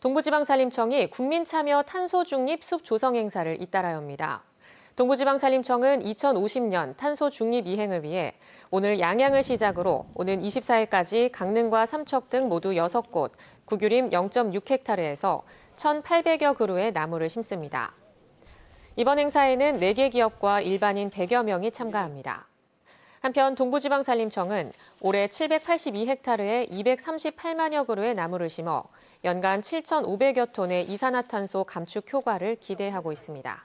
동부지방산림청이 국민참여 탄소중립 숲 조성 행사를 잇따라 엽니다. 동부지방산림청은 2050년 탄소 중립 이행을 위해 오늘 양양을 시작으로 오는 24일까지 강릉과 삼척 등 모두 6곳, 구규림 0.6헥타르에서 1,800여 그루의 나무를 심습니다. 이번 행사에는 4개 기업과 일반인 100여 명이 참가합니다. 한편 동부지방산림청은 올해 782헥타르에 238만여 그루의 나무를 심어 연간 7,500여 톤의 이산화탄소 감축 효과를 기대하고 있습니다.